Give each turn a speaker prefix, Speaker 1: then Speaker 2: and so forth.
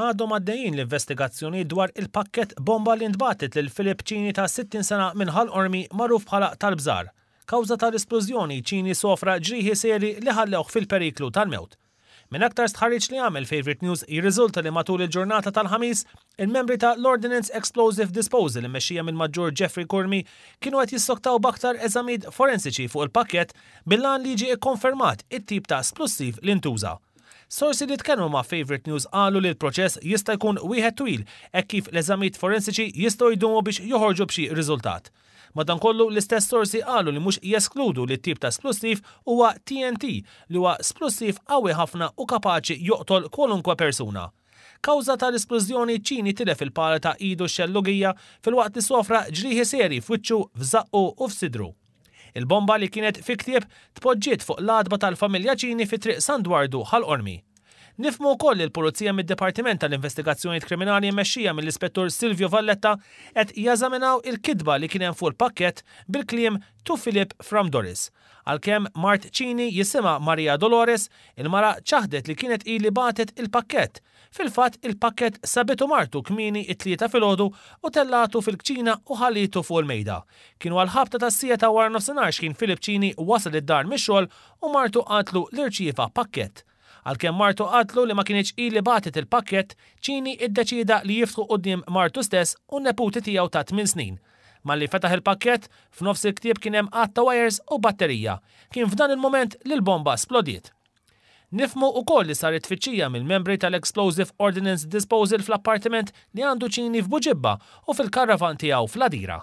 Speaker 1: għadhom għaddejjin l-investigazzjoni dwar il-pakket bomba li ntbatet lil Filip Ċini ta' 60 sena minn ħal ormi maruf bħala tal-bżar. Kawza tal-esplużjoni ċini sofra ġriħi seri li ħallewh fil-periklu tal-mewt. Min aktar stħarriċ li għamil Favorite News jirriżulta li matul il-ġurnata tal-ħamis, il-membri ta' l-Ordinance Explosive Disposal immexxija minn maġġur Jeffrey Kurmi kienu qed jissoktaw baktar eżamid forensiċi fuq il-pakket billan liġi konfermat it-tip ta' splussiv l-intuża. Sorsi li tkellmu ma' Favorite News qalu li l-proċess jista' jkun wieħed twil hekk kif l-eżamijiet forensiċi jistgħu jdumu biex joħorġu b'xi riżultat. Madankollu l-istess sorsi qalu li mhux jeskludu li t-tip ta' splussif huwa TNT li huwa splussif qawwi ħafna u kapaċi joqtol kwalunkwe persuna kawza tal isplużjoni ċini tilef il-pala ta' idu xellugija fil-waqt li sofra ġriħi seri f'wiċċu, f'zaqqu u f'sidru. Il-bomba li kienet fi ktieb tpoġġiet fuq l-adba tal-familja ċini fi triq Sandwardu ħal-Ormi. Nifmu wkoll il l-Pulizija mid-Dipartiment tal investigazzjoni Kriminali mmexxija mill-Ispettur Silvio Valletta qed jażaminaw il-kidba li kien hemm fuq il-pakkett bil-kliem tu Filip From Doris. Għalkemm Mart Ċini jisima Maria Dolores, il-mara ċaħdet li kienet ili batet il-pakkett. Fil-fatt il-pakkett sabitu martu kmini it-tlieta fil-ħodu u tellatu fil-kċina u ħalitu fuq il-mejda. Kienu għal-ħabta ta' sieta warna nofsinhar kien Filip Ċini wasal id-dar mix-xogħol u martu qatlu l-irċiefa pakkett. Għalkemm Martu qatlu li ma kienieċ ili batet il-pakket, ċini id-deċida li jiftħu qoddim Martu stess u neputi tiegħu ta' 8 snin. Malli fetaħ il-pakket, f'nofs il ktib kien hemm għatta wires u batterija. Kien f'dan il-moment li l-bomba splodiet. Nifmu u koll li sarit fiċija mill-membri tal-Explosive ordinance Disposal fl-appartiment li għandu ċini f'Buġibba u fil-karavan tiegħu fl-Adira.